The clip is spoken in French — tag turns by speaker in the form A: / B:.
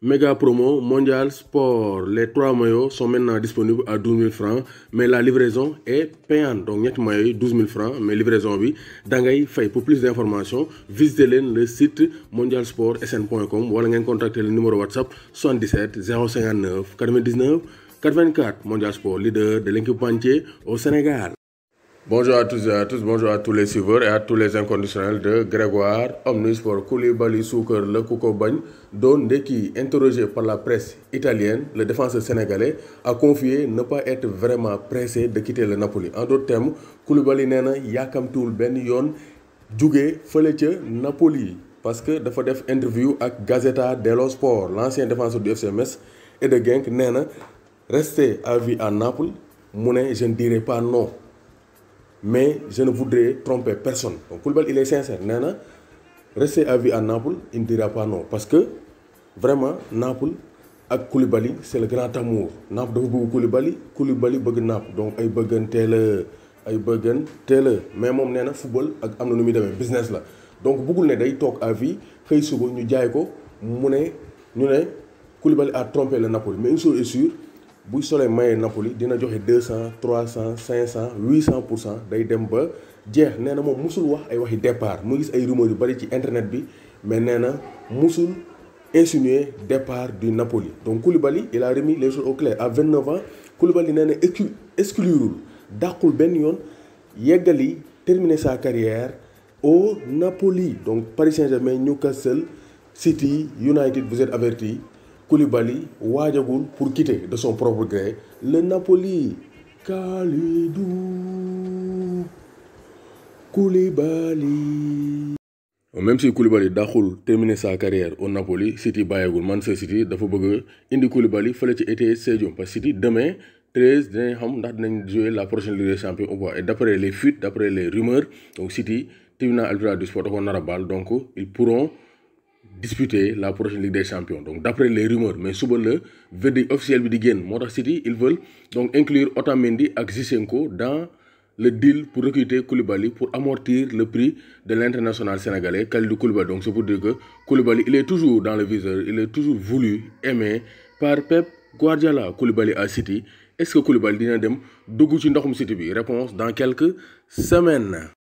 A: Méga promo mondial sport. Les trois maillots sont maintenant disponibles à 12 000 francs, mais la livraison est payante. Donc, il maillots 12 000 francs, mais livraison oui. payante Pour plus d'informations, visitez le site mondialsportsn.com ou allez contacter le numéro WhatsApp 77 059 99 84. Mondial Sport, leader de l'équipe au Sénégal. Bonjour à tous et à tous, bonjour à tous les suiveurs et à tous les inconditionnels de Grégoire, Omnisport, Koulibaly, Souker, Le Koukobagne, dont qui, interrogé par la presse italienne, le défenseur sénégalais, a confié ne pas être vraiment pressé de quitter le Napoli. En d'autres termes, Koulibaly Nena, Yakam Toul Ben Yon, Djougé, Feletje, Napoli. Parce que dafa def interview avec Gazeta dello Sport, l'ancien défenseur du FCMS et de Genk Nena, rester à vie à Naples, je ne dirai pas non mais je ne voudrais tromper personne. Donc il est sincère. Nana, rester à vie à Naples, il ne dira pas non. Parce que vraiment, Naples avec Koulibaly, c'est le grand amour. Naples veut Koulibaly, Koulibaly veut Naples. Donc il veut tel, il veut tel. Mais mon nana football ak amna de business là. Donc beaucoup né day tok à vie, xey suba ñu nous ko, mu né ñu Koulibaly a trompé le Naples. Mais une chose est sûre, si vous maye Napoli dina joxe 200 300 500 800% 800 pour cent day dem ba jeex nee na départ rumeurs yu internet mais Moussoul insinué départ du Napoli donc Koulibaly il a remis les choses au clair à 29 ans Koulibaly a na exclu exclurul dàqul a sa carrière au Napoli donc Paris Saint-Germain Newcastle City United vous êtes avertis Koulibaly waajagul pour quitter de son propre gré le Napoli Kalidou Koulibaly même si Koulibaly a terminé sa carrière au Napoli City Bayagoul, Manchester City dafa bëgg indi Koulibaly fële ci été stadium parce City demain 13 dinañ xam ndax jouer la prochaine Ligue des Champions et d'après les fuites d'après les rumeurs donc City tribunal arbitral du sport donc ils pourront disputer la prochaine Ligue des Champions. Donc d'après les rumeurs, mais sous le VD officiel de Gain, Motor City, ils veulent donc inclure Otamendi et Zisenko dans le deal pour recruter Koulibaly pour amortir le prix de l'international sénégalais Kalidou Koulibaly. Donc c'est pour dire que Koulibaly, il est toujours dans le viseur, il est toujours voulu, aimé par Pep Guardiola. Koulibaly à City, est-ce que Koulibaly dina dem City Réponse dans quelques semaines.